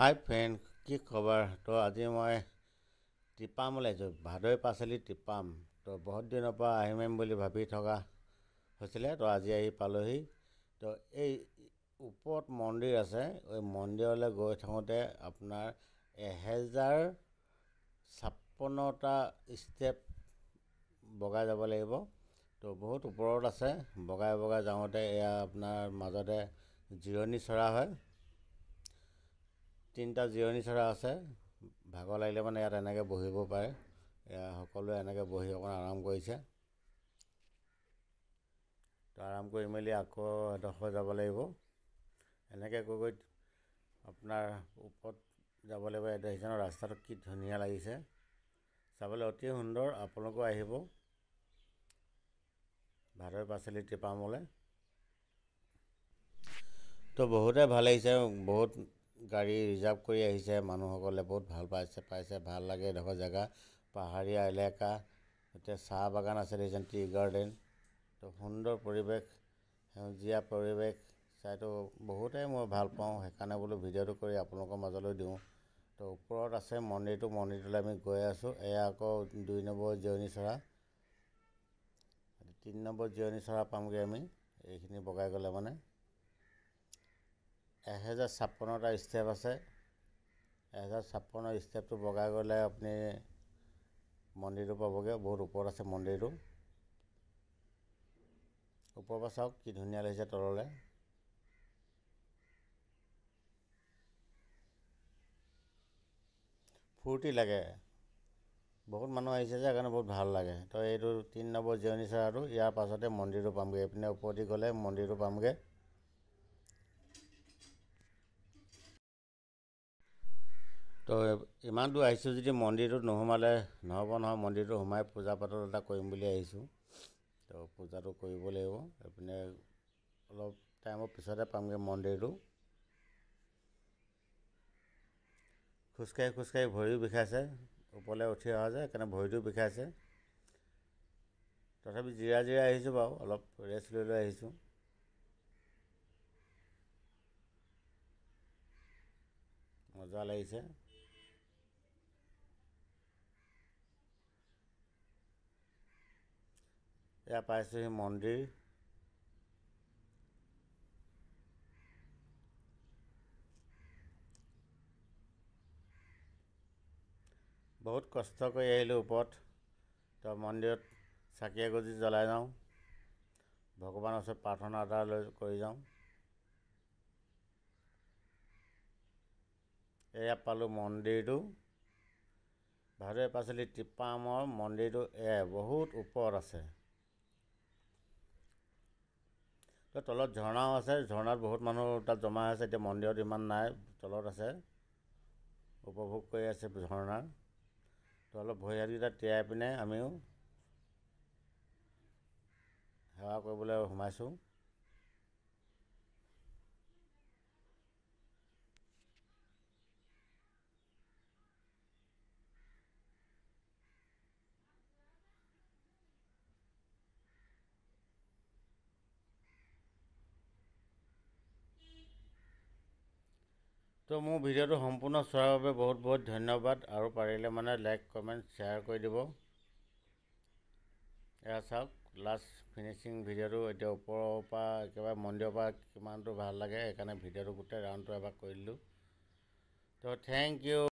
হাই friend কি খবৰ তো আজি মই টিপামলৈ ওলাইছোঁ ভাদৈ পাচলি টিপাম তো বহুত দিনৰ পৰা আহিম আহিম বুলি ভাবি থকা হৈছিলে তো আজি আহি পালোহি তো এই ওপৰত মন্দিৰ আছে এই মন্দিৰলৈ গৈ থাকোঁতে আপোনাৰ এহেজাৰ ছাপন্নটা ষ্টেপ বগাই যাব লাগিব তো বহুত ওপৰত আছে বগাই বগাই যাওঁতে এয়া আপোনাৰ মাজতে জিৰণি চৰা হয় তিনিটা জিৰণি চৰা আছে ভাগৰ লাগিলে মানে ইয়াত এনেকৈ বহিব পাৰে এয়া সকলোৱে এনেকৈ বহি অকণ আৰাম কৰিছে তো আৰাম কৰি মেলি আকৌ এডোখৰ যাব লাগিব এনেকৈ কৈ গৈ আপোনাৰ ওপৰত যাব লাগিব এডাইজনৰ ৰাস্তাটো কি ধুনীয়া লাগিছে চাবলৈ অতি সুন্দৰ আপোনালোকো আহিব ভাদৰ পাচলি টিপামলৈ তো বহুতে ভাল লাগিছে বহুত গাড়ী ৰিজাৰ্ভ কৰি আহিছে মানুহসকলে বহুত ভাল পাইছে পাইছে ভাল লাগে এডোখৰ জেগা পাহাৰীয়া এলেকা এতিয়া চাহ বাগান আছে ৰিজেন টি গাৰ্ডেন তো সুন্দৰ পৰিৱেশ সেউজীয়া পৰিৱেশ চাইতো বহুতেই মই ভাল পাওঁ সেইকাৰণে বোলো ভিডিঅ'টো কৰি আপোনালোকৰ মাজলৈ দিওঁ তো ওপৰত আছে মন্দিৰটো মন্দিৰটোলৈ আমি গৈ আছোঁ এয়া আকৌ দুই নম্বৰ জিৰণি চৰা তিনি নম্বৰ জিৰণি চৰা পামগৈ আমি এইখিনি বগাই গ'লে মানে এহেজাৰ ছাপন্নটা ষ্টেপ আছে এহেজাৰ ছাপন্ন ষ্টেপটো বগাই গ'লে আপুনি মন্দিৰটো পাবগৈ বহুত ওপৰত আছে মন্দিৰটো ওপৰৰ পৰা চাওক কি ধুনীয়া লাগিছে তললৈ ফূৰ্তি লাগে বহুত মানুহ আহিছে যে সেইকাৰণে বহুত ভাল লাগে তো এইটো তিনি নম্বৰ জিৰণি চৰাটো ইয়াৰ পাছতে মন্দিৰটো পামগৈ এইপিনে ওপৰতি গ'লে মন্দিৰটো পামগৈ তো ইমান দূৰ আহিছোঁ যদি মন্দিৰটোত নোসোমালে নহ'ব নহয় মন্দিৰটো সোমাই পূজা পাতল এটা কৰিম বুলি আহিছোঁ তো পূজাটো কৰিব লাগিব এইপিনে অলপ টাইমৰ পিছতে পামগৈ মন্দিৰটো খোজকাঢ়ি খোজকাঢ়ি ভৰিও বিষাইছে ওপৰলৈ উঠি অহা যায় সেইকাৰণে ভৰিটো বিষাইছে তথাপি জিৰা জিৰা আহিছোঁ বাৰু অলপ ৰেষ্ট লৈ লৈ আহিছোঁ মজা লাগিছে ইয়াত পাইছোঁহি মন্দিৰ বহুত কষ্ট কৰি আহিলোঁ ওপৰত তো মন্দিৰত চাকি এগুজি জ্বলাই যাওঁ ভগৱানৰ ওচৰত প্ৰাৰ্থনা এটা লৈ কৰি যাওঁ এয়া পালোঁ মন্দিৰটো ভাৰতীয় পাচলি টিপামৰ মন্দিৰটো এয়াই বহুত ওপৰত আছে তলত ঝৰ্ণাও আছে ঝৰ্ণাত বহুত মানুহ তাত জমা আছে এতিয়া মন্দিৰত ইমান নাই তলত আছে উপভোগ কৰি আছে ঝৰ্ণাৰ তলত ভৰি হাতকেইটা তিয়াই পিনে আমিও সেৱা কৰিবলৈ সোমাইছোঁ তো মোৰ ভিডিঅ'টো সম্পূৰ্ণ চোৱাৰ বাবে বহুত বহুত ধন্যবাদ আৰু পাৰিলে মানে লাইক কমেণ্ট শ্বেয়াৰ কৰি দিব এয়া চাওক লাষ্ট ফিনিচিং ভিডিঅ'টো এতিয়া ওপৰৰ পৰা একেবাৰে মন্দিৰৰ পৰা কিমানটো ভাল লাগে সেইকাৰণে ভিডিঅ'টো গোটেই ৰাউণ্ডটো এবাৰ কৰি দিলোঁ তো থেংক ইউ